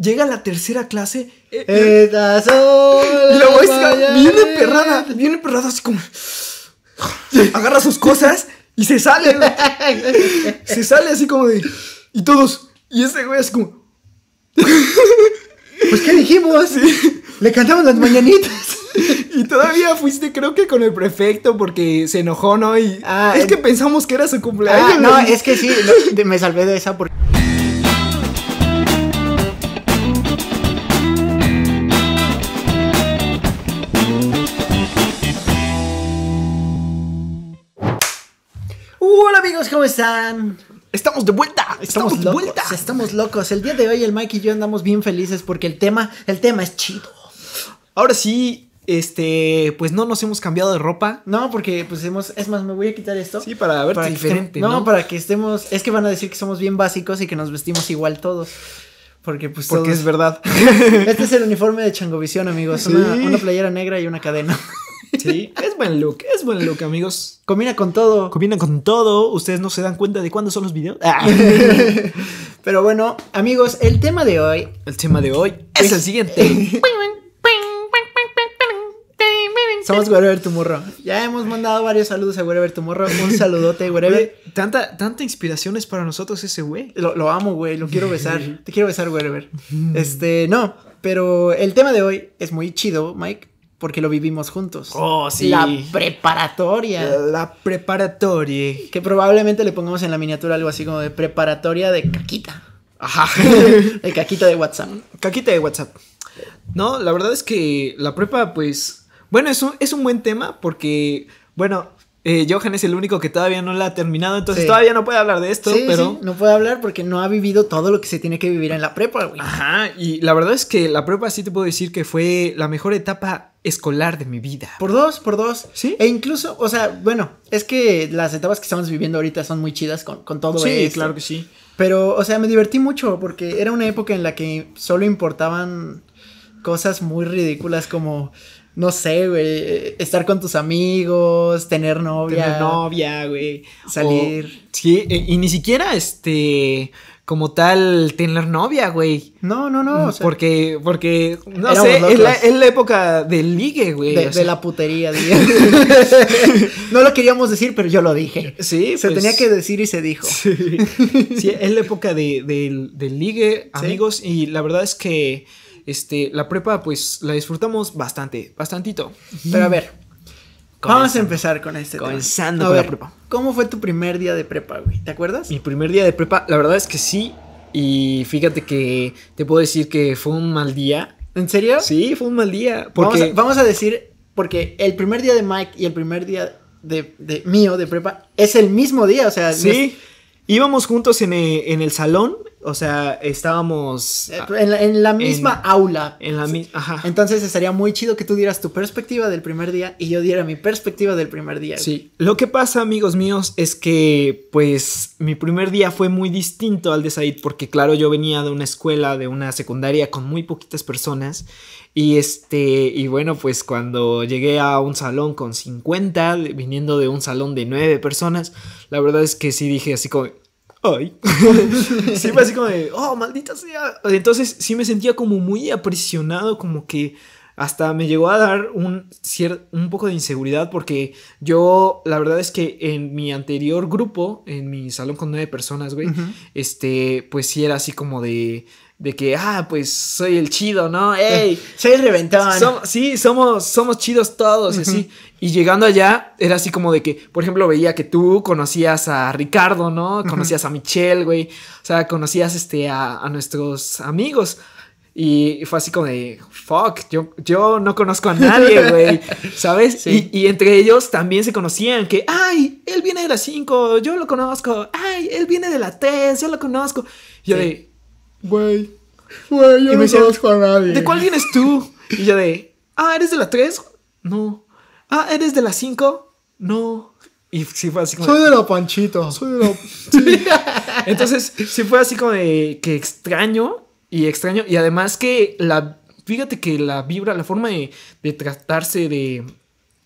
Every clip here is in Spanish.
Llega la tercera clase. Eh, la, eh, eh, la maestra viene perrada, viene perrada así como. Agarra sus cosas y se sale, Se sale así como de. Y todos. Y ese güey es como. Pues ¿qué dijimos? Le cantamos las mañanitas. Y todavía fuiste, creo que con el prefecto, porque se enojó, ¿no? Y ah, es que pensamos que era su cumpleaños. Ah, no, es que sí, me salvé de esa porque. Hola amigos, ¿cómo están? Estamos de vuelta, estamos, de vuelta. Estamos locos. El día de hoy el Mike y yo andamos bien felices porque el tema, el tema es chido. Ahora sí, este, pues no nos hemos cambiado de ropa. No, porque pues hemos, es más, me voy a quitar esto. Sí, para ver diferente. no, para que estemos, es que van a decir que somos bien básicos y que nos vestimos igual todos. Porque pues Porque es verdad. este es el uniforme de Changovisión, amigos. una playera negra y una cadena. Sí, es buen look, es buen look, amigos. Combina con todo. Combina con todo. Ustedes no se dan cuenta de cuándo son los videos. Ah. Pero bueno, amigos, el tema de hoy. El tema de hoy es, el siguiente. Somos Wherever Tomorrow. Ya hemos mandado varios saludos a Wherever Tomorrow. Un saludote, Wherever. Tanta, tanta inspiración es para nosotros ese güey. Lo, lo amo, güey. Lo quiero besar. Te quiero besar, Wherever. Este, no. Pero el tema de hoy es muy chido, Mike porque lo vivimos juntos. Oh, sí. La preparatoria. La, preparatoria. Que probablemente le pongamos en la miniatura algo así como de preparatoria de caquita. Ajá. de caquita de WhatsApp. Caquita de WhatsApp. No, la verdad es que la prepa, pues. Bueno, es es un buen tema porque, bueno, eh, Johan es el único que todavía no la ha terminado, entonces todavía no puede hablar de esto, pero... no puede hablar porque no ha vivido todo lo que se tiene que vivir en la prepa, güey. Ajá, y la verdad es que la prepa sí te puedo decir que fue la mejor etapa escolar de mi vida. Por dos, por dos. Sí. E incluso, o sea, bueno, es que las etapas que estamos viviendo ahorita son muy chidas con, con todo Sí, claro que sí. Pero, o sea, me divertí mucho porque era una época en la que solo importaban cosas muy ridículas como no sé, güey, eh, estar con tus amigos, tener novia. novia, güey. Salir. sí, eh, y, ni siquiera este. Como tal, tener novia, güey. No, no, no. Mm, porque, porque, no sé, es la, época del ligue, güey. De, la putería, No lo queríamos decir, pero yo lo dije. Sí, Se pues. tenía que decir y se dijo. Sí, es la época de, del ligue, amigos, y la verdad es que este, la prepa pues la disfrutamos bastante, bastantito. Pero a ver, vamos a empezar con este Comenzando con la prepa. ¿Cómo fue tu primer día de prepa, güey? ¿Te acuerdas? Mi primer día de prepa, la verdad es que sí. Y fíjate que te puedo decir que fue un mal día. ¿En serio? Sí, fue un mal día. Porque... Vamos, a, decir, porque el primer día de Mike y el primer día de, mío de prepa es el mismo día, o sea. Sí. Íbamos juntos en, en el salón, o sea, estábamos... Eh, ah, en la, misma aula. En la misma... Ajá. Entonces estaría muy chido que tú dieras tu perspectiva del primer día y yo diera mi perspectiva del primer día. Sí. Lo que pasa, amigos míos, es que pues mi primer día fue muy distinto al de Said porque claro, yo venía de una escuela, de una secundaria con muy poquitas personas y este, y bueno, pues cuando llegué a un salón con 50, viniendo de un salón de 9 personas, la verdad es que sí dije así como, ay. Siempre así como de, oh, maldita sea. Entonces sí me sentía como muy aprisionado, como que hasta me llegó a dar un, un poco de inseguridad porque yo, la verdad es que en mi anterior grupo, en mi salón con nueve personas, güey, este, pues sí era así como de de que, ah, pues soy el chido, ¿no? ¡Ey! Soy reventón. sí, somos, somos chidos todos, y así. Y llegando allá, era así como de que, por ejemplo, veía que tú conocías a Ricardo, ¿no? Conocías a Michelle, güey. O sea, conocías este, a, nuestros amigos. Y fue así como de, fuck, yo, no conozco a nadie, güey, ¿sabes? Y, entre ellos también se conocían que, ay, él viene de la 5, yo lo conozco, ay, él viene de la 3, yo lo conozco. Y yo de, güey, güey, yo no conozco a nadie. ¿De cuál vienes tú? Y yo de, ah, ¿eres de la 3? No ah, ¿eres de las 5? No. Y sí fue así Soy de los Panchito. Soy de los... Sí. Entonces, sí fue así como de que extraño y extraño. Y además que la. Fíjate que la vibra, la forma de tratarse de,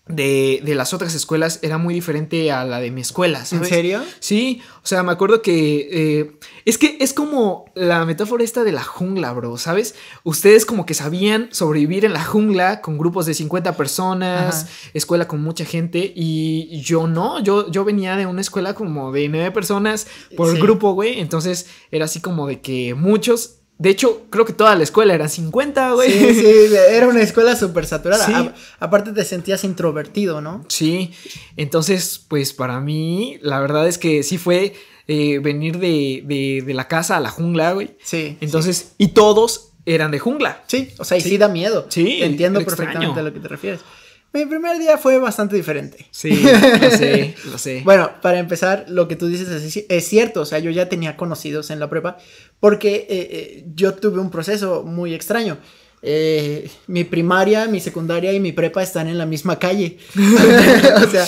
de, las otras escuelas era muy diferente a la de mi escuela, ¿sabes? ¿En serio? Sí, o sea, me acuerdo que eh, es que es como la metáfora esta de la jungla, bro, ¿sabes? Ustedes como que sabían sobrevivir en la jungla con grupos de 50 personas, escuela con mucha gente y yo no, yo, yo venía de una escuela como de 9 personas por grupo, güey, entonces era así como de que muchos de hecho, creo que toda la escuela era 50, güey. Sí, sí, era una escuela súper saturada. aparte te sentías introvertido, ¿no? Sí, entonces, pues para mí, la verdad es que sí fue eh, venir de, de, de, la casa a la jungla, güey. Sí. Entonces, y todos eran de jungla. Sí, o sea, y sí, da miedo. Sí. entiendo perfectamente a lo que te refieres. Mi primer día fue bastante diferente. Sí, lo sé, lo sé. bueno, para empezar, lo que tú dices es, cierto, o sea, yo ya tenía conocidos en la prepa porque eh, eh, yo tuve un proceso muy extraño. Eh, mi primaria, mi secundaria y mi prepa están en la misma calle. o sea,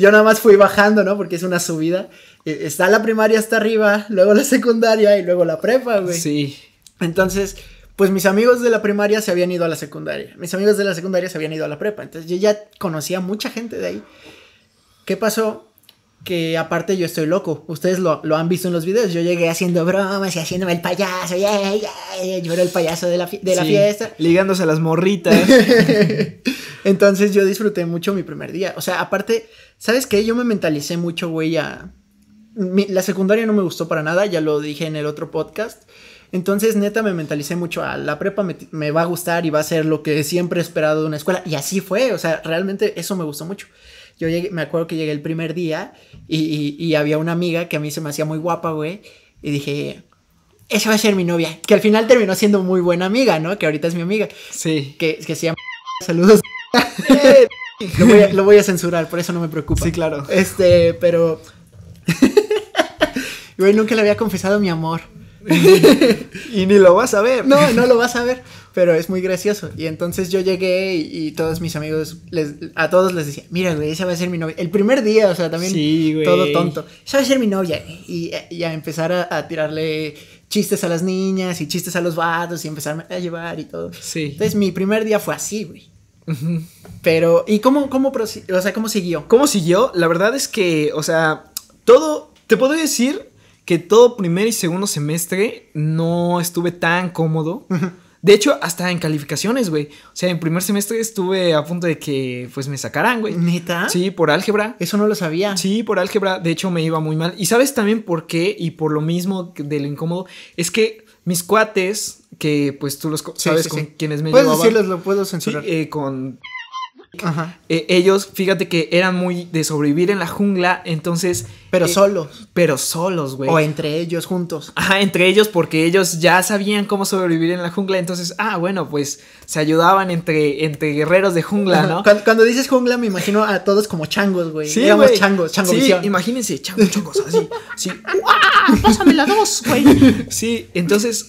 yo nada más fui bajando, ¿no? Porque es una subida. está la primaria hasta arriba, luego la secundaria y luego la prepa, güey. Sí. Entonces, pues mis amigos de la primaria se habían ido a la secundaria, mis amigos de la secundaria se habían ido a la prepa, entonces yo ya conocía mucha gente de ahí. ¿Qué pasó? Que aparte yo estoy loco, ustedes lo, han visto en los videos, yo llegué haciendo bromas y haciéndome el payaso, ya yo era el payaso de la, fiesta. Ligándose a las morritas. entonces yo disfruté mucho mi primer día, o sea, aparte, ¿sabes qué? Yo me mentalicé mucho, güey, a... la secundaria no me gustó para nada, ya lo dije en el otro podcast. Entonces, neta, me mentalicé mucho a ah, la prepa me, va a gustar y va a ser lo que siempre he esperado de una escuela. Y así fue, o sea, realmente eso me gustó mucho. Yo me acuerdo que llegué el primer día y, había una amiga que a mí se me hacía muy guapa, güey. Y dije, esa va a ser mi novia. Que al final terminó siendo muy buena amiga, ¿no? Que ahorita es mi amiga. Sí. Que, que se Saludos. lo, voy a, lo voy a censurar, por eso no me preocupa. Sí, claro. Este, pero... Güey, nunca le había confesado mi amor. y ni lo vas a ver. No, no lo vas a ver, pero es muy gracioso. Y entonces yo llegué y, todos mis amigos, les, a todos les decía, mira, güey, esa va a ser mi novia. El primer día, o sea, también todo tonto. Esa va a ser mi novia. Y, y a empezar a, tirarle chistes a las niñas y chistes a los vatos y empezar a llevar y todo. Sí. Entonces mi primer día fue así, güey. Pero, ¿y cómo, cómo, sea, cómo siguió? ¿Cómo siguió? La verdad es que, o sea, todo, te puedo decir que todo primer y segundo semestre no estuve tan cómodo. De hecho, hasta en calificaciones, güey. O sea, en primer semestre estuve a punto de que, pues, me sacaran, güey. ¿Neta? Sí, por álgebra. Eso no lo sabía. Sí, por álgebra. De hecho, me iba muy mal. Y sabes también por qué y por lo mismo del incómodo. Es que mis cuates, que, pues, tú los sabes con quiénes quienes me Puedes decirles, lo puedo censurar. Eh, con Ajá. Eh, ellos, fíjate que eran muy de sobrevivir en la jungla, entonces... Pero eh, solos. Pero solos, güey. O entre ellos juntos. Ajá, entre ellos porque ellos ya sabían cómo sobrevivir en la jungla, entonces, ah, bueno, pues se ayudaban entre, entre guerreros de jungla, ¿no? Cuando, dices jungla me imagino a todos como changos, güey. Sí, changos, imagínense, changos, changos, así, sí Pásame la dos, güey. Sí, entonces...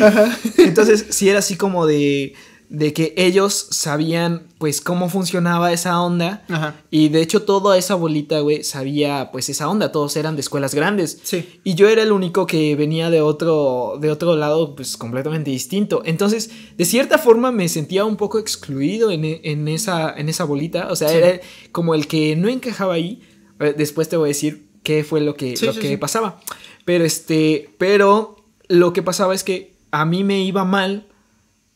Ajá. Entonces, sí era así como de de que ellos sabían pues cómo funcionaba esa onda y de hecho toda esa bolita, güey, sabía pues esa onda, todos eran de escuelas grandes. Y yo era el único que venía de otro de otro lado pues completamente distinto. Entonces, de cierta forma me sentía un poco excluido en, esa en esa bolita, o sea, era como el que no encajaba ahí. Eh, después te voy a decir qué fue lo que lo que pasaba. Pero este, pero lo que pasaba es que a mí me iba mal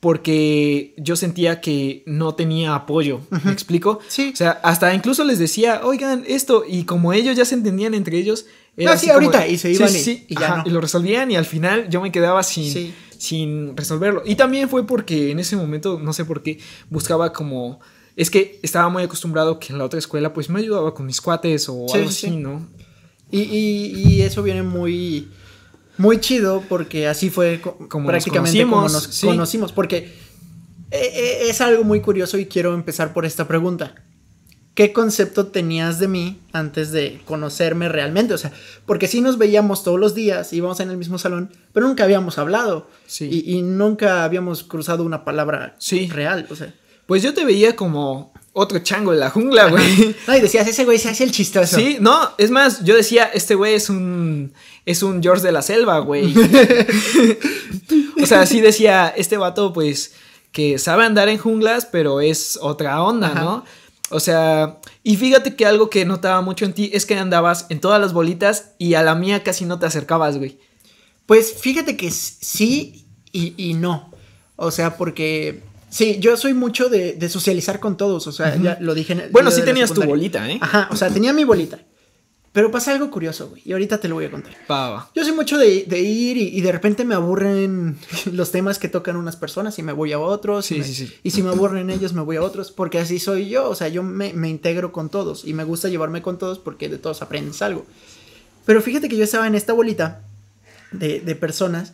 porque yo sentía que no tenía apoyo, ¿me explico? Sí. O sea, hasta incluso les decía, oigan, esto, y como ellos ya se entendían entre ellos... Era así ahorita, y se iban y, ya no. lo resolvían y al final yo me quedaba sin... sin resolverlo. Y también fue porque en ese momento, no sé por qué, buscaba como... Es que estaba muy acostumbrado que en la otra escuela pues me ayudaba con mis cuates o algo así, ¿no? y, y, eso viene muy muy chido porque así fue como prácticamente como nos conocimos. Porque eh, eh, es algo muy curioso y quiero empezar por esta pregunta. ¿Qué concepto tenías de mí antes de conocerme realmente? O sea, porque sí nos veíamos todos los días, íbamos en el mismo salón, pero nunca habíamos hablado. Y, y nunca habíamos cruzado una palabra real. O sea. Pues yo te veía como otro chango en la jungla, güey. No, y decías, ese güey se hace el chistoso. Sí, no, es más, yo decía, este güey es un. Es un George de la selva, güey. o sea, sí decía, este vato, pues, que sabe andar en junglas, pero es otra onda, ¿no? O sea, y fíjate que algo que notaba mucho en ti es que andabas en todas las bolitas y a la mía casi no te acercabas, güey. Pues fíjate que sí y no. O sea, porque Sí, yo soy mucho de, socializar con todos, o sea, ya lo dije Bueno, sí tenías tu bolita, ¿eh? Ajá, o sea, tenía mi bolita. Pero pasa algo curioso, güey, y ahorita te lo voy a contar. Va, Yo soy mucho de, ir y, de repente me aburren los temas que tocan unas personas y me voy a otros. Sí, y sí. Y si me aburren ellos, me voy a otros, porque así soy yo, o sea, yo me, integro con todos y me gusta llevarme con todos porque de todos aprendes algo. Pero fíjate que yo estaba en esta bolita de personas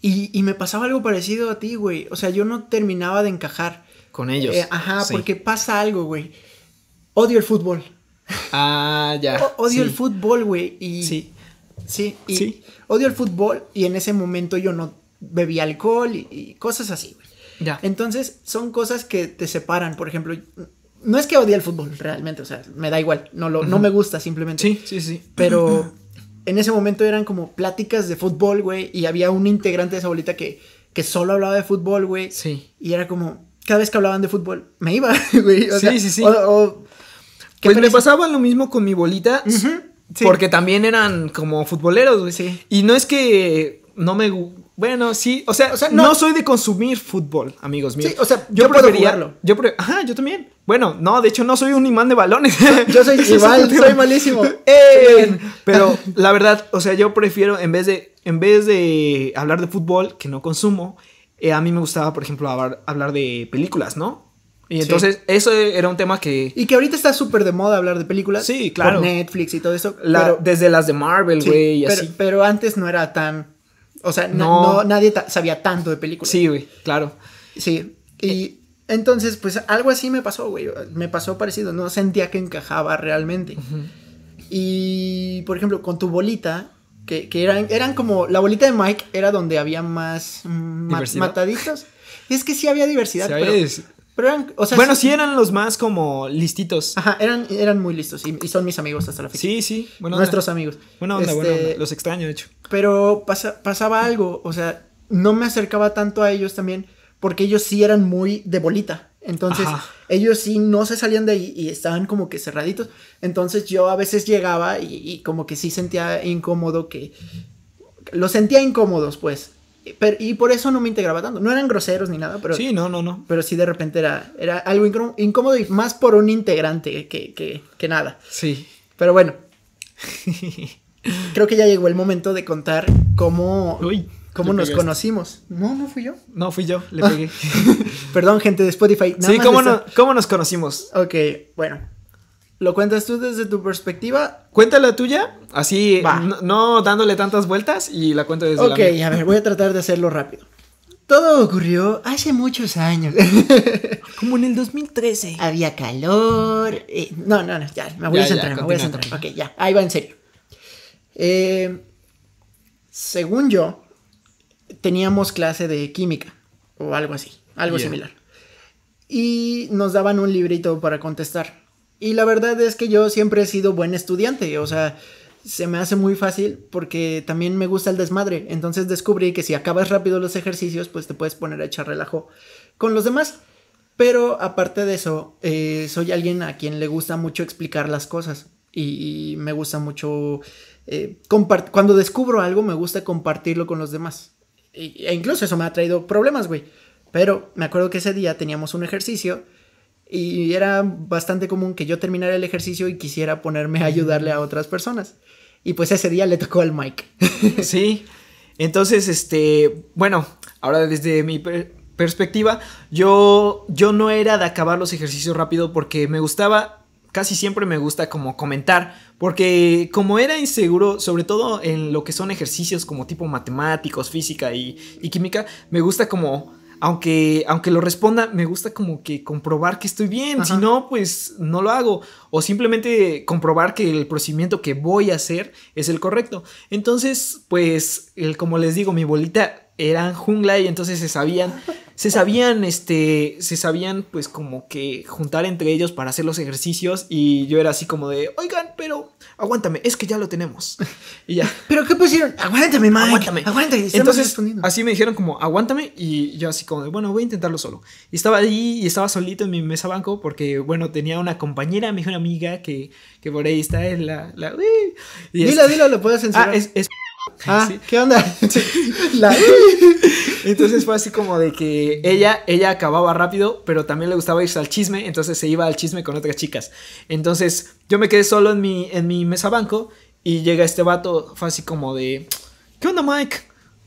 y, me pasaba algo parecido a ti, güey. O sea, yo no terminaba de encajar. Con ellos. Eh, ajá, porque pasa algo, güey. Odio el fútbol. Ah, ya. odio el fútbol, güey. Y, sí. Sí, sí. Odio el fútbol y en ese momento yo no bebía alcohol y, cosas así, güey. Ya. Entonces, son cosas que te separan. Por ejemplo, no es que odie el fútbol realmente, o sea, me da igual. No, lo, no me gusta simplemente. Sí, sí, sí. Pero en ese momento eran como pláticas de fútbol, güey, y había un integrante de esa bolita que, que solo hablaba de fútbol, güey. Sí. Y era como, cada vez que hablaban de fútbol, me iba, güey. sí, sí, sí, pues me pasaba lo mismo con mi bolita, sí. porque también eran como futboleros, güey. Sí. Y no es que no me bueno, sí, o sea, no. soy de consumir fútbol, amigos míos. Sí, o sea, yo, puedo Yo Ajá, yo también. Bueno, no, de hecho no soy un imán de balones. yo soy malísimo. pero la verdad, o sea, yo prefiero en vez de en vez de hablar de fútbol que no consumo, eh, a mí me gustaba, por ejemplo, hablar, de películas, ¿no? Y entonces eso era un tema que... Y que ahorita está súper de moda hablar de películas. Sí, claro. Netflix y todo eso. Desde las de Marvel, güey, y así. Pero antes no era tan o sea, no, nadie sabía tanto de películas. Sí, güey, claro. Sí. Y eh. entonces, pues algo así me pasó, güey. Me pasó parecido. No sentía que encajaba realmente. Y, por ejemplo, con tu bolita, que, eran, eran como. La bolita de Mike era donde había más mataditos. Es que sí había diversidad, pero, pero eran, o sea, bueno, sí, eran los más como listitos. Ajá, eran, eran muy listos y, son mis amigos hasta la fecha. Sí, sí, Nuestros amigos. Buena este, onda, Los extraño, de hecho. Pero pasaba algo, o sea, no me acercaba tanto a ellos también porque ellos sí eran muy de bolita. Entonces, ellos sí no se salían de ahí y estaban como que cerraditos. Entonces, yo a veces llegaba y, y como que sí sentía incómodo que. Los sentía incómodos, pues y por eso no me integraba tanto. No eran groseros ni nada, pero. Sí, no, no, no. Pero sí de repente era, era algo incómodo y más por un integrante que, nada. Sí. Pero bueno. creo que ya llegó el momento de contar cómo. nos conocimos? No, no fui yo. No, fui yo, le pegué. Perdón, gente de Spotify. sí, ¿cómo nos conocimos? Ok, bueno. ¿Lo cuentas tú desde tu perspectiva? Cuenta la tuya, así no, dándole tantas vueltas y la cuento desde la Ok, a ver, voy a tratar de hacerlo rápido. Todo ocurrió hace muchos años. Como en el 2013. Había calor. Eh, no, no, no, ya, me voy a centrar, me voy a centrar. Ok, ya, ahí va en serio. Eh, según yo, teníamos clase de química o algo así, algo similar. Y nos daban un librito para contestar y la verdad es que yo siempre he sido buen estudiante, o sea, se me hace muy fácil porque también me gusta el desmadre. Entonces descubrí que si acabas rápido los ejercicios, pues te puedes poner a echar relajo con los demás. Pero aparte de eso, eh, soy alguien a quien le gusta mucho explicar las cosas y, me gusta mucho... Eh, cuando descubro algo, me gusta compartirlo con los demás. E, e incluso eso me ha traído problemas, güey. Pero me acuerdo que ese día teníamos un ejercicio y era bastante común que yo terminara el ejercicio y quisiera ponerme a ayudarle a otras personas. Y pues ese día le tocó al Mike. sí. Entonces, este, bueno, ahora desde mi perspectiva, yo yo no era de acabar los ejercicios rápido porque me gustaba casi siempre me gusta como comentar, porque como era inseguro, sobre todo en lo que son ejercicios como tipo matemáticos, física y química, me gusta como aunque, aunque lo responda, me gusta como que comprobar que estoy bien. Si no, pues no lo hago. O simplemente comprobar que el procedimiento que voy a hacer es el correcto. Entonces, pues, como les digo, mi bolita era jungla y entonces se sabían se sabían, este, se sabían pues como que juntar entre ellos para hacer los ejercicios y yo era así como de, oigan, pero aguántame, es que ya lo tenemos. Y ya. ¿Pero qué pusieron? Aguántame, madre Aguántame. Aguántame. Entonces, así me dijeron como, aguántame y yo así como de, bueno, voy a intentarlo solo. Y estaba ahí y estaba solito en mi mesa banco porque, bueno, tenía una compañera, me dijo amiga que, que por ahí está, en la... la y dilo, dilo, lo puedes ah, censurar. Ah, es Ah, ¿qué onda? Entonces fue así como de que ella, ella acababa rápido, pero también le gustaba irse al chisme, entonces se iba al chisme con otras chicas. Entonces yo me quedé solo en mi, en mi mesa banco y llega este vato, fue así como de, ¿qué onda Mike?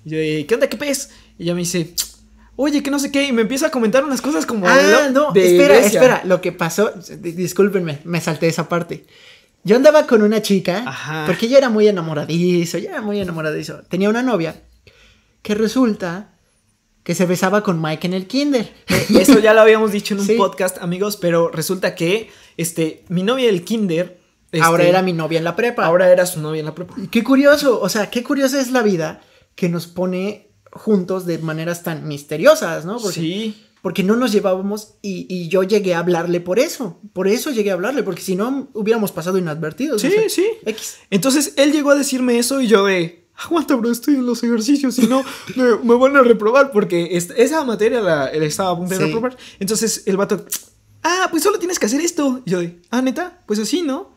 yo ¿qué onda? ¿Qué pez? Y ella me dice, oye, que no sé qué, y me empieza a comentar unas cosas como... Ah, no, espera, espera, lo que pasó, discúlpenme, me salté esa parte. Yo andaba con una chica, porque yo era muy enamoradizo, ya era muy enamoradizo. Tenía una novia que resulta que se besaba con Mike en el kinder. Eh, eso ya lo habíamos dicho en un podcast, amigos, pero resulta que este, mi novia del kinder... ahora este, era mi novia en la prepa. Ahora era su novia en la prepa. qué curioso, o sea, qué curiosa es la vida que nos pone juntos de maneras tan misteriosas, ¿no? sí porque no nos llevábamos y, yo llegué a hablarle por eso, por eso llegué a hablarle, porque si no hubiéramos pasado inadvertidos. Sí, sí. X. Entonces él llegó a decirme eso y yo de, aguanta bro, estoy en los ejercicios, si no me, van a reprobar, porque esa materia la, estaba a punto de reprobar. Entonces el vato, ah, pues solo tienes que hacer esto. Y yo de, ah, neta, pues así, ¿no?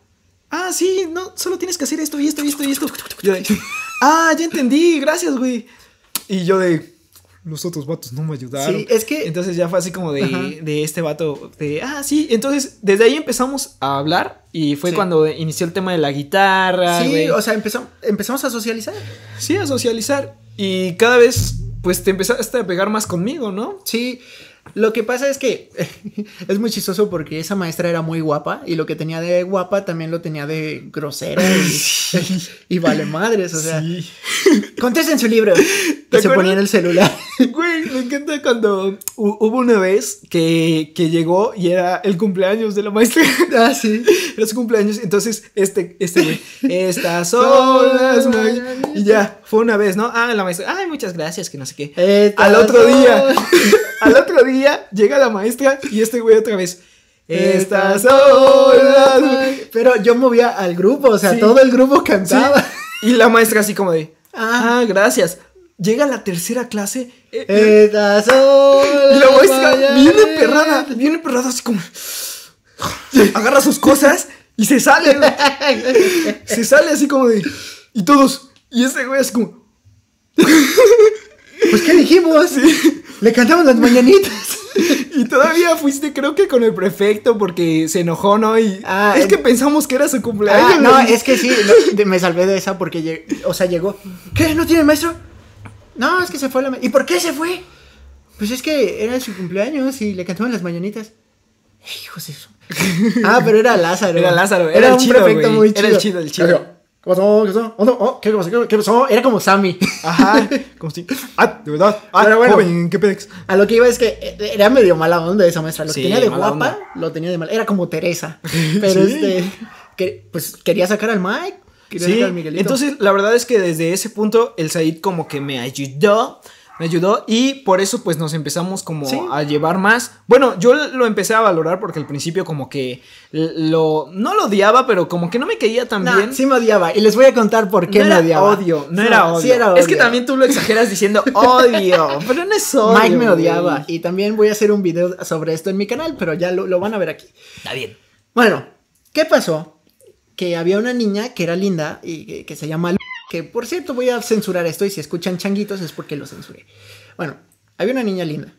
Ah, sí, no, solo tienes que hacer esto y esto y esto y esto. yo de, ah, ya entendí, gracias, güey. Y yo de, los otros vatos no me ayudaron. Sí, es que. Entonces ya fue así como de, de este vato, de, ah, sí. Entonces, desde ahí empezamos a hablar y fue cuando inició el tema de la guitarra. Sí, o sea, empezamos, empezamos a socializar. Sí, a socializar. Y cada vez, pues te empezaste a pegar más conmigo, ¿no? Sí. Lo que pasa es que es muy chistoso porque esa maestra era muy guapa y lo que tenía de guapa también lo tenía de grosera y, vale madres, o sea. Sí. Contesten su libro. Que se ponía en el celular. Güey, me encanta cuando hubo una vez que, que, llegó y era el cumpleaños de la maestra. Ah, sí. Era su cumpleaños. Entonces, este, este, güey. Estas son Y ya, fue una vez, ¿no? Ah, la maestra. Ay, muchas gracias, que no sé qué. Al otro día. Al otro día llega la maestra y este güey otra vez. está sola. Pero yo movía al grupo, o sea, todo el grupo cantaba. Y la maestra así como de, ah, ah gracias. Llega la tercera clase. Eh, eh sola. La maestra viene perrada, viene perrada así como. Agarra sus cosas y se sale. se sale así como de. Y todos. Y este güey así como. pues, ¿qué dijimos? Le cantamos las mañanitas. y todavía fuiste, creo que con el prefecto, porque se enojó, ¿no? Y ah, es que pensamos que era su cumpleaños. Ah, no, es que sí, me salvé de esa porque, o sea, llegó. ¿Qué? ¿No tiene maestro? No, es que se fue la. ¿Y por qué se fue? Pues es que era su cumpleaños y le cantamos las mañanitas. Hijos eso. ah, pero era Lázaro. Era Lázaro, era, era un prefecto muy chido. Era el chido, el chido. ¿Qué pasó? ¿Qué pasó? Oh, ¿qué, pasó? ¿Qué, Era como Sammy. Ajá, como si. Ah, de verdad. Ah, Pero bueno, qué A lo que iba es que eh, era medio mala onda esa maestra. Lo tenía de guapa, lo tenía de mala. Era como Teresa. Pero este. pues quería sacar al Mike. Quería sacar al Miguelito. Entonces, la verdad es que desde ese punto, el Said como que me ayudó me ayudó y por eso pues nos empezamos como a llevar más. Bueno, yo lo empecé a valorar porque al principio como que lo no lo odiaba, pero como que no me caía tan bien. Sí me odiaba y les voy a contar por qué me odiaba. Odio, no, era odio. era odio. Es que también tú lo exageras diciendo odio, pero no es odio. Mike me odiaba y también voy a hacer un video sobre esto en mi canal, pero ya lo, van a ver aquí. Está bien. Bueno, ¿qué pasó? Que había una niña que era linda y que, se llama que por cierto voy a censurar esto y si escuchan changuitos es porque lo censuré. Bueno, había una niña linda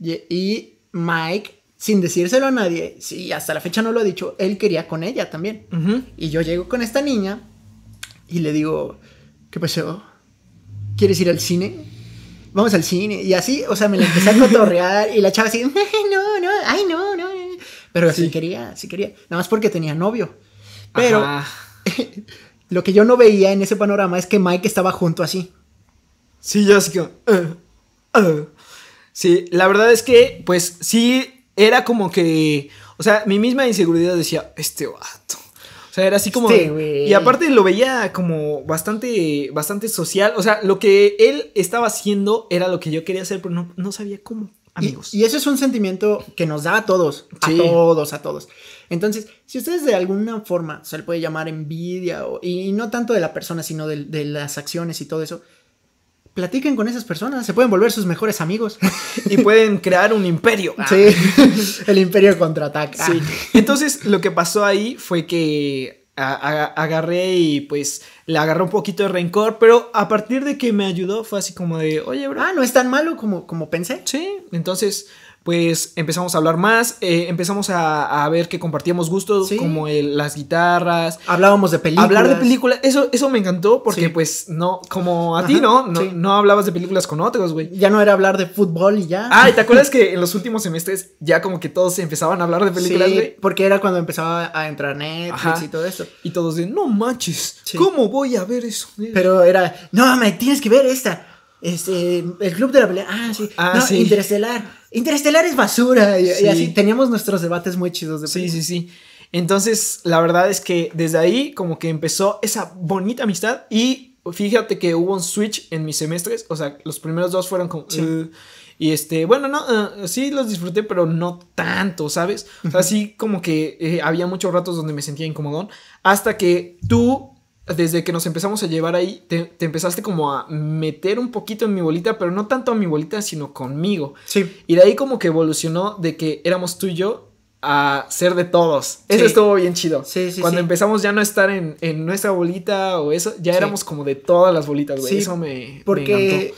y Mike, sin decírselo a nadie, si hasta la fecha no lo ha dicho, él quería con ella también. Y yo llego con esta niña y le digo, ¿qué pasó? ¿Quieres ir al cine? Vamos al cine. Y así, o sea, me la empecé a cotorrear y la chava así, no, no, ay, no, no. Pero sí. quería, sí quería. Nada más porque tenía novio. Pero... Lo que yo no veía en ese panorama es que Mike estaba junto así. Sí, yo así que... Eh, eh". Sí, la verdad es que, pues sí, era como que... O sea, mi misma inseguridad decía, este vato. O sea, era así como... Sí, güey. y aparte lo veía como bastante, bastante social. O sea, lo que él estaba haciendo era lo que yo quería hacer, pero no sabía cómo. Y, eso es un sentimiento que nos da a todos, a todos, a todos. Entonces, si ustedes de alguna forma se le puede llamar envidia, o, y no tanto de la persona, sino de, las acciones y todo eso, platiquen con esas personas, se pueden volver sus mejores amigos. Y pueden crear un imperio. Sí, ah. el imperio contraataca. Sí. Entonces, lo que pasó ahí fue que agarré y pues le agarré un poquito de rencor, pero a partir de que me ayudó fue así como de, oye, bro. Ah, no es tan malo como, como pensé. Sí, entonces pues empezamos a hablar más, eh, empezamos a, ver que compartíamos gustos como las guitarras. Hablábamos de películas. Hablar de películas, eso, eso me encantó porque pues no, como a ti, ¿no? No, hablabas de películas con otros, güey. Ya no era hablar de fútbol y ya. Ah, ¿te acuerdas que en los últimos semestres ya como que todos empezaban a hablar de películas, güey? porque era cuando empezaba a entrar Netflix y todo eso. Y todos de, no manches, ¿cómo voy a ver eso? Pero era, no, me tienes que ver esta este, el club de la pelea. Ah, sí. Ah, no, sí. Interestelar. Interestelar es basura. Y, así teníamos nuestros debates muy chidos de Sí, sí, sí. Entonces, la verdad es que desde ahí, como que empezó esa bonita amistad. Y fíjate que hubo un switch en mis semestres. O sea, los primeros dos fueron como. y este, bueno, no, ah, sí los disfruté, pero no tanto, ¿sabes? O sea, sí como que eh, había muchos ratos donde me sentía incomodón. Hasta que tú desde que nos empezamos a llevar ahí, te, empezaste como a meter un poquito en mi bolita, pero no tanto a mi bolita, sino conmigo. Sí. Y de ahí como que evolucionó de que éramos tú y yo a ser de todos. Eso estuvo bien chido. Sí, sí, Cuando empezamos ya no a estar en, nuestra bolita o eso, ya éramos como de todas las bolitas, güey. Eso me, porque,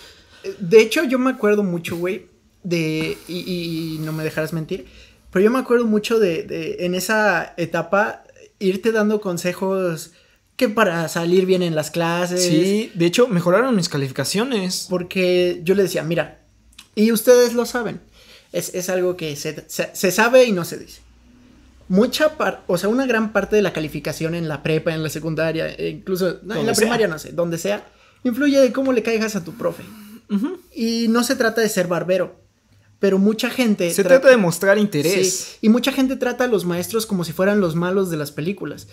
De hecho, yo me acuerdo mucho, güey, de... Y, no me dejarás mentir, pero yo me acuerdo mucho de, de en esa etapa, irte dando consejos que para salir bien en las clases. Sí, de hecho, mejoraron mis calificaciones. Porque yo le decía, mira, y ustedes lo saben, es, algo que se, sabe y no se dice. Mucha parte o sea, una gran parte de la calificación en la prepa, en la secundaria, e incluso en la primaria, no sé, donde sea, influye de cómo le caigas a tu profe. Y no se trata de ser barbero, pero mucha gente... Se trata, de mostrar interés. y mucha gente trata a los maestros como si fueran los malos de las películas.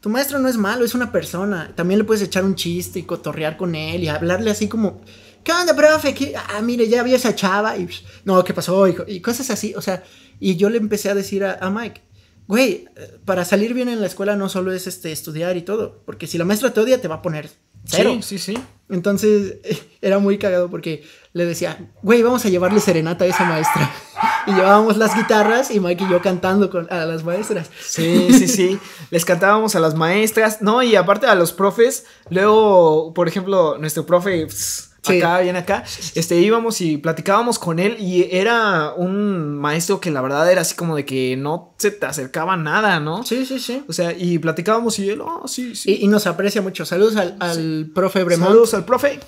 Tu maestro no es malo, es una persona. También le puedes echar un chiste y cotorrear con él y hablarle así como... ¿Qué onda, profe? Ah, mire, ya había esa chava y... No, ¿qué pasó? Y, y cosas así, o sea... Y yo le empecé a decir a, a Mike, güey, eh, para salir bien en la escuela no solo es este, estudiar y todo, porque si la maestra te odia te va a poner Sí, sí, sí. Entonces era muy cagado porque le decía, güey, vamos a llevarle serenata a esa maestra. Y llevábamos las guitarras y Mike y yo cantando con, a las maestras. Sí, sí, sí. Les cantábamos a las maestras, ¿no? Y aparte a los profes, luego, por ejemplo, nuestro profe... Pues, acá, bien acá. Este, íbamos y platicábamos con él y era un maestro que la verdad era así como de que no se te acercaba nada, ¿no? Sí, sí, sí. O sea, y platicábamos y él, ah, sí, sí. Y, nos aprecia mucho. Saludos al, profe Bremont. Saludos al profe.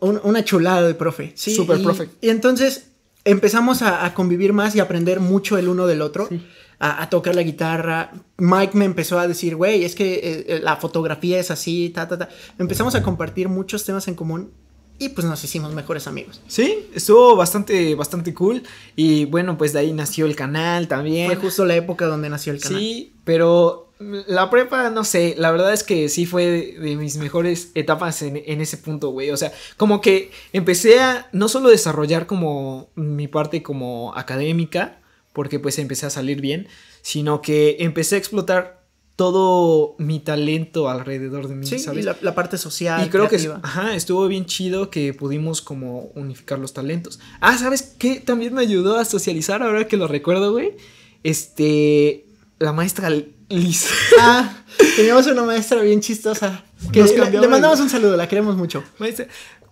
una chulada de profe. Sí. Super profe. Y entonces empezamos a, convivir más y aprender mucho el uno del otro. A, tocar la guitarra. Mike me empezó a decir, güey, es que eh, eh, la fotografía es así, ta, ta, ta. Empezamos a compartir muchos temas en común y pues nos hicimos mejores amigos. Sí, estuvo bastante, bastante cool. Y bueno, pues de ahí nació el canal también. Fue justo la época donde nació el canal. Sí, pero la prepa, no sé, la verdad es que sí fue de, mis mejores etapas en, en ese punto, güey. O sea, como que empecé a no solo desarrollar como mi parte como académica, porque pues empecé a salir bien, sino que empecé a explotar todo mi talento alrededor de mí, sí, ¿sabes? la, parte social. Y creo que ajá, estuvo bien chido que pudimos como unificar los talentos. Ah, ¿sabes qué? También me ayudó a socializar, ahora que lo recuerdo, güey. Este, la maestra Liz. Ah, teníamos una maestra bien chistosa. le, mandamos un saludo, la queremos mucho.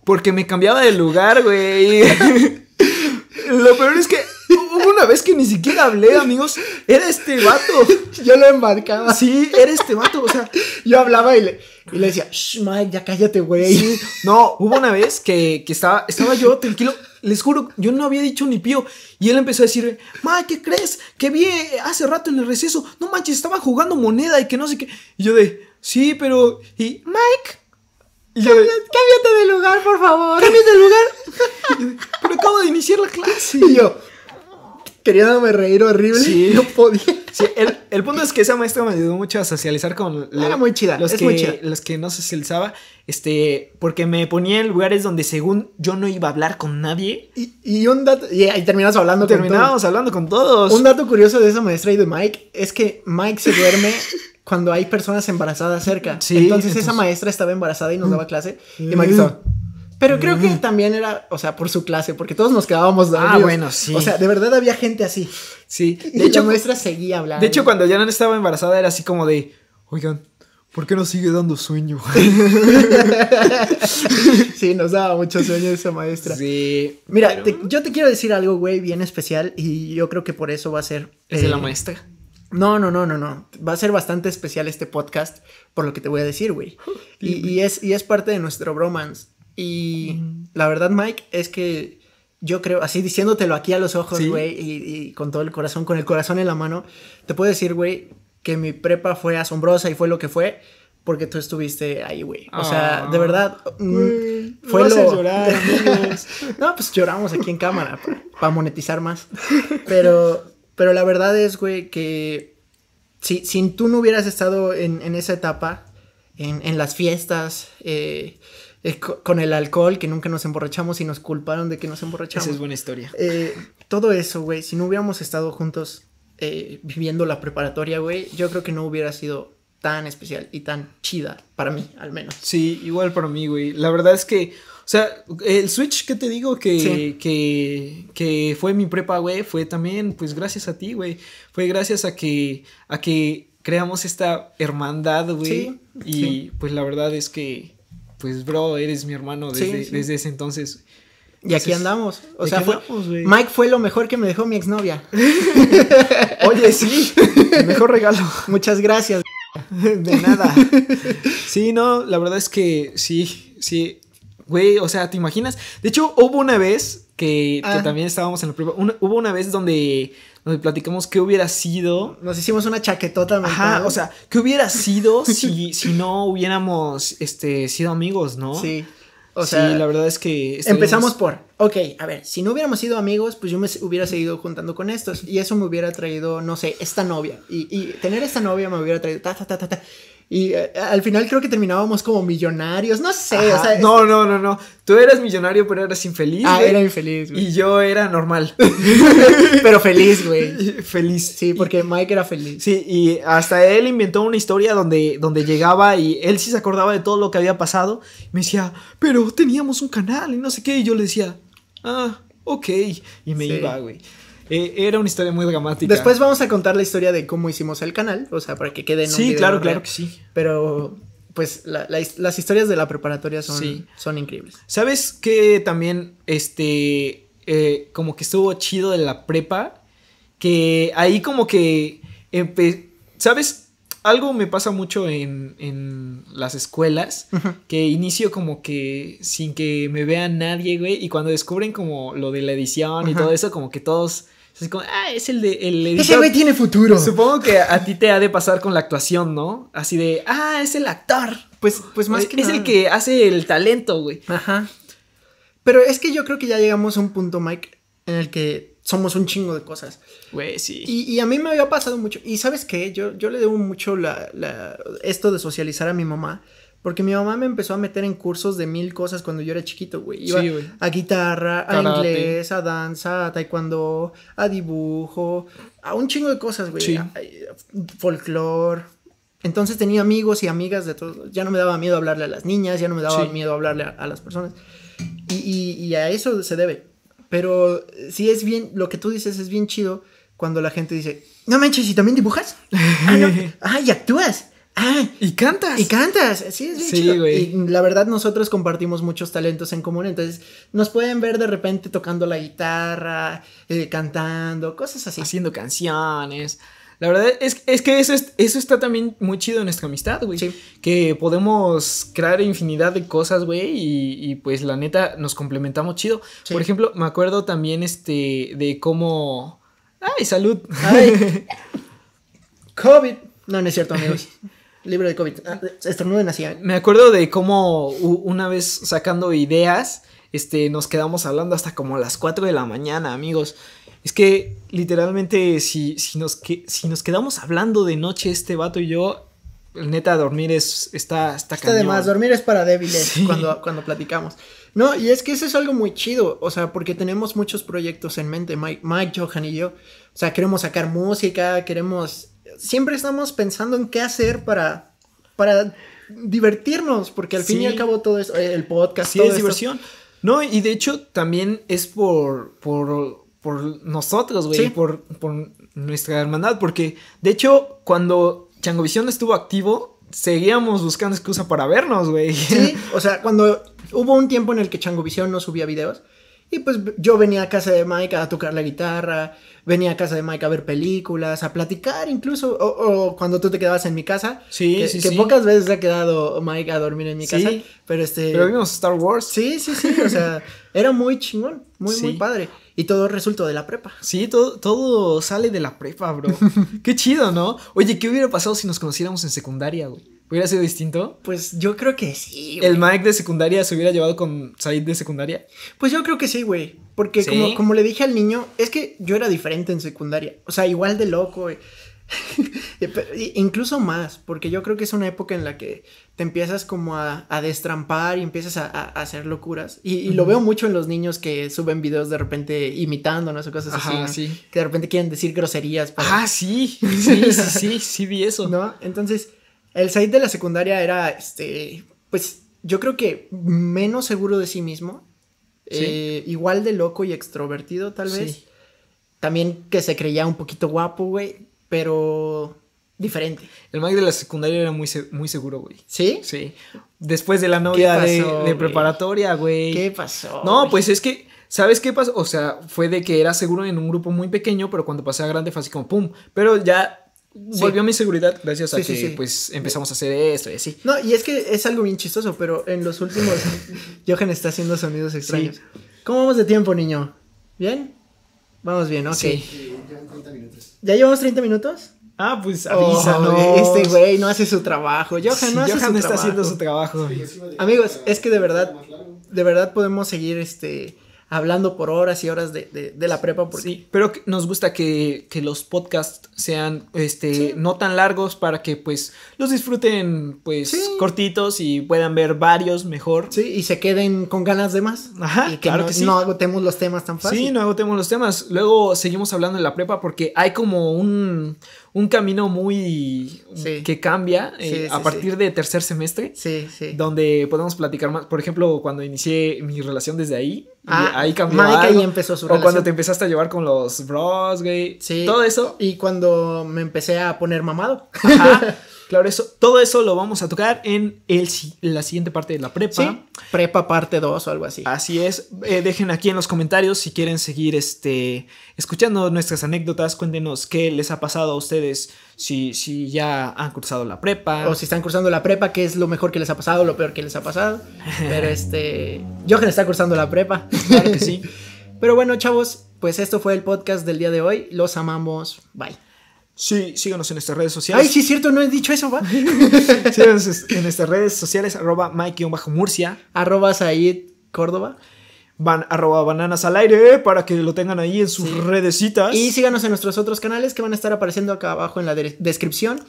porque me cambiaba de lugar, güey. lo peor es que vez que ni siquiera hablé, amigos, era este vato. Yo lo embarcaba. Sí, era este vato, o sea. Yo hablaba y le, y le decía, shh, Mike, ya cállate, güey. No, hubo una vez que, estaba, estaba yo tranquilo, les juro, yo no había dicho ni pío. Y él empezó a decir, Mike, ¿qué crees? Que vi eh, hace rato en el receso, no manches, estaba jugando moneda y que no sé qué. Y yo de, sí, pero, y Mike. Y yo cámbiate de lugar, por favor. Cámbiate de lugar. pero acabo de iniciar la clase. Y yo, Quería darme reír horrible. Sí. No podía. el, punto es que esa maestra me ayudó mucho a socializar con... muy los que, muy chida. Los que no socializaba, este, porque me ponía en lugares donde según yo no iba a hablar con nadie. Y, un dato... Y, ahí terminamos hablando Terminábamos hablando con todos. Un dato curioso de esa maestra y de Mike es que Mike se duerme... cuando hay personas embarazadas cerca. Sí, entonces, esa maestra estaba embarazada y nos daba mm. clase. Y Mike pero creo que también era, o sea, por su clase, porque todos nos quedábamos dando. Ah, bueno, sí. O sea, de verdad había gente así. Sí. De hecho, la maestra seguía hablando. De hecho, cuando ya no estaba embarazada era así como de, oigan, ¿por qué nos sigue dando sueño? sí, nos daba mucho sueño esa maestra. Sí. Mira, yo te quiero decir algo, güey, bien especial y yo creo que por eso va a ser... ¿Es de la eh, maestra? No, no, no, no, no. Va a ser bastante especial este podcast por lo que te voy a decir, güey. Y, es, y es parte de nuestro bromance. Y la verdad, Mike, es que yo creo, así diciéndotelo aquí a los ojos, güey, y, con todo el corazón, con el corazón en la mano, te puedo decir, güey, que mi prepa fue asombrosa y fue lo que fue. Porque tú estuviste ahí, güey. O sea, ah, de verdad. Mm, fue lo. llorar, no, pues lloramos aquí en cámara para monetizar más. Pero, pero la verdad es, güey, que si, tú no hubieras estado en, esa etapa, en, en las fiestas, eh, con el alcohol, que nunca nos emborrachamos y nos culparon de que nos emborrachamos. Esa es buena historia. Eh, todo eso, güey, si no hubiéramos estado juntos eh, viviendo la preparatoria, güey, yo creo que no hubiera sido tan especial y tan chida, para mí, al menos. Sí, igual para mí, güey. La verdad es que, o sea, el Switch, que te digo? Que, fue mi prepa, güey, fue también, pues gracias a ti, güey. Fue gracias a que, a que creamos esta hermandad, güey. y pues la verdad es que pues bro, eres mi hermano desde, ese entonces. Y aquí andamos. O sea, Mike fue lo mejor que me dejó mi exnovia. Oye, sí. mejor regalo. Muchas gracias. De nada. sí, no, la verdad es que sí, sí. Güey, o sea, ¿te imaginas? De hecho, hubo una vez que, ah. también estábamos en la prueba. hubo una vez donde nos platicamos qué hubiera sido. Nos hicimos una chaquetota. Ajá, o sea, qué hubiera sido si, no hubiéramos este, sido amigos, ¿no? Sí. O sea, la verdad es que. Empezamos por ok, a ver, si no hubiéramos sido amigos, pues yo me hubiera seguido juntando con estos y eso me hubiera traído, no sé, esta novia. Y, tener esta novia me hubiera traído ta, ta, ta, ta, ta. Y eh, al final creo que terminábamos como millonarios, no sé, o sea... No, no, no, no. Tú eras millonario, pero eras infeliz. Ah, era infeliz, güey. Y yo era normal. pero feliz, güey. Feliz. Sí, porque Mike era feliz. Sí, y hasta él inventó una historia donde, donde llegaba y él sí se acordaba de todo lo que había pasado. Me decía, pero teníamos un canal y no sé qué. Y yo le decía, ah, ok, y me iba, güey. Eh, era una historia muy dramática. Después vamos a contar la historia de cómo hicimos el canal, o sea, para que queden. Sí, video claro, claro que sí. Pero pues las historias de la preparatoria son, son increíbles. ¿Sabes qué también, este, eh, como que estuvo chido de la prepa? Que ahí como que, ¿sabes? algo me pasa mucho en, las escuelas, que inicio como que sin que me vea nadie, güey, y cuando descubren como lo de la edición y todo eso, como que todos... Es ah, es el de el editor. Ese güey tiene futuro. Supongo que a ti te ha de pasar con la actuación, ¿no? Así de, ah, es el actor. Pues, pues más que Es el que hace el talento, güey. Ajá. Pero es que yo creo que ya llegamos a un punto, Mike, en el que somos un chingo de cosas. Güey, sí. Y, a mí me había pasado mucho. Y sabes qué, yo, yo le debo mucho la, esto de socializar a mi mamá. Porque mi mamá me empezó a meter en cursos de mil cosas cuando yo era chiquito, güey. Iba a guitarra, a inglés, a danza, a taekwondo, a dibujo, a un chingo de cosas, güey. Sí. Entonces tenía amigos y amigas de todos. Ya no me daba miedo hablarle a las niñas, ya no me daba miedo hablarle a, las personas. y a eso se debe pero eh, sí es bien, lo que tú dices es bien chido cuando la gente dice, no manches, ¿y también dibujas? Ah, ah, y actúas. Ah, y cantas. Y cantas. Sí, es bien sí, chido. Y la verdad, nosotros compartimos muchos talentos en común. Entonces, nos pueden ver de repente tocando la guitarra, eh, cantando, cosas así. Haciendo canciones. La verdad es, es que eso, eso está también muy chido en nuestra amistad, güey. Que podemos crear infinidad de cosas, güey, y, pues la neta nos complementamos chido. Por ejemplo, me acuerdo también este de cómo... ¡Ay, salud! Ay. COVID. No, no es cierto, amigos. Libro de COVID. Ah, estornuden así. Me acuerdo de cómo una vez sacando ideas, este, nos quedamos hablando hasta como las 4 de la mañana, amigos. Es que literalmente si, si, nos, que, si nos quedamos hablando de noche este vato y yo, neta, dormir es, está, está, está de más, dormir es para débiles cuando, cuando platicamos. No, y es que eso es algo muy chido, o sea, porque tenemos muchos proyectos en mente, Mike, Johan y yo. O sea, queremos sacar música, queremos... Siempre estamos pensando en qué hacer para... para divertirnos, porque al fin y al cabo todo es eh, el podcast. todo es diversión. No, y de hecho también es por, por por nosotros, güey, sí. por, por nuestra hermandad, porque de hecho, cuando Changovisión estuvo activo, seguíamos buscando excusa para vernos, güey. Sí, o sea, cuando hubo un tiempo en el que Changovisión no subía videos, y pues yo venía a casa de Mike a tocar la guitarra, venía a casa de Mike a ver películas, a platicar incluso, o, cuando tú te quedabas en mi casa. Sí, que, sí, que pocas veces ha quedado Mike a dormir en mi sí, casa, pero este... Pero vimos Star Wars. Sí, sí, sí, o sea, era muy chingón, muy, muy padre. Y todo resultó de la prepa. Sí, todo, todo sale de la prepa, bro. Qué chido, ¿no? Oye, ¿qué hubiera pasado si nos conociéramos en secundaria, güey? ¿Hubiera sido distinto? Pues yo creo que sí. Güey. ¿El Mike de secundaria se hubiera llevado con Said de secundaria? Pues yo creo que sí, güey. Porque Como, como le dije al niño, es que yo era diferente en secundaria. O sea, igual de loco, güey. Incluso más, porque yo creo que es una época en la que te empiezas como a, destrampar y empiezas a, hacer locuras. Y, lo veo mucho en los niños que suben videos de repente no o cosas así. Que de repente quieren decir groserías. Ah, sí. Sí, sí, sí, sí, vi eso. ¿No? Entonces, el site de la secundaria era, este, pues yo creo que menos seguro de sí mismo. Eh, igual de loco y extrovertido, tal vez. También que se creía un poquito guapo, güey pero diferente. El Mike de la secundaria era muy, muy seguro, güey. ¿Sí? Sí. Después de la novia de, preparatoria, güey. ¿Qué pasó? No, pues es que, ¿sabes qué pasó? O sea, fue de que era seguro en un grupo muy pequeño, pero cuando pasé a grande fue así como pum. Pero ya volvió mi seguridad gracias a que pues empezamos a hacer esto y así. No, y es que es algo bien chistoso, pero en los últimos Johan está haciendo sonidos extraños. ¿Cómo vamos de tiempo, niño? ¿Bien? Vamos bien, ok. Sí. Ya llevamos 30 minutos. ¿Ya llevamos minutos? Ah, pues avísalo. este güey no hace su trabajo. Johan no está haciendo su trabajo. Amigos, es que de verdad, de verdad podemos seguir este hablando por horas y horas de, la prepa. Sí, pero nos gusta que, los podcasts sean este, no tan largos para que pues los disfruten pues cortitos y puedan ver varios mejor. Sí, y se queden con ganas de más. Ajá, y que claro no, que no agotemos los temas tan fácil. Sí, no agotemos los temas. Luego seguimos hablando de la prepa porque hay como un un camino muy que cambia eh, a partir de tercer semestre. Sí, sí. Donde podemos platicar más. Por ejemplo, cuando inicié mi relación desde ahí. Ah, ahí cambió Ahí empezó su O cuando te empezaste a llevar con los bros, güey. Sí. Todo eso. Y cuando me empecé a poner mamado. Ajá. Claro, eso, todo eso lo vamos a tocar en el, la siguiente parte de la prepa. prepa parte 2 o algo así. Así es. Eh, dejen aquí en los comentarios si quieren seguir este, escuchando nuestras anécdotas. Cuéntenos qué les ha pasado a ustedes si, si ya han cursado la prepa. O si están cursando la prepa, qué es lo mejor que les ha pasado, lo peor que les ha pasado. Pero este. le está cursando la prepa. Claro que sí. Pero bueno, chavos, pues esto fue el podcast del día de hoy. Los amamos. Bye. Sí, síganos en nuestras redes sociales. Ay, sí, es cierto, no he dicho eso, va. síganos en nuestras redes sociales, arroba Mike-Murcia. Arroba Said Córdoba. Van, arroba bananas al aire para que lo tengan ahí en sus sí. Y síganos en nuestros otros canales que van a estar apareciendo acá abajo en la descripción.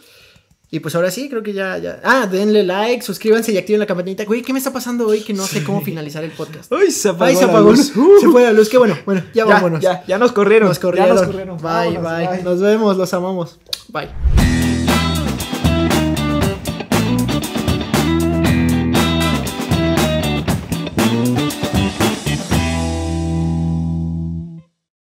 Y pues ahora sí, creo que ya, ya. Ah, denle like, suscríbanse y activen la campanita. Güey, ¿qué me está pasando hoy que no sé cómo finalizar el podcast? Ay, se apagó, Ay, se, apagó. se uh. fue la luz, qué bueno. Bueno, ya, vámonos. Ya, ya nos corrieron. Nos corrieron. Ya nos corrieron. bye, bye. Nos vemos, los amamos. Bye.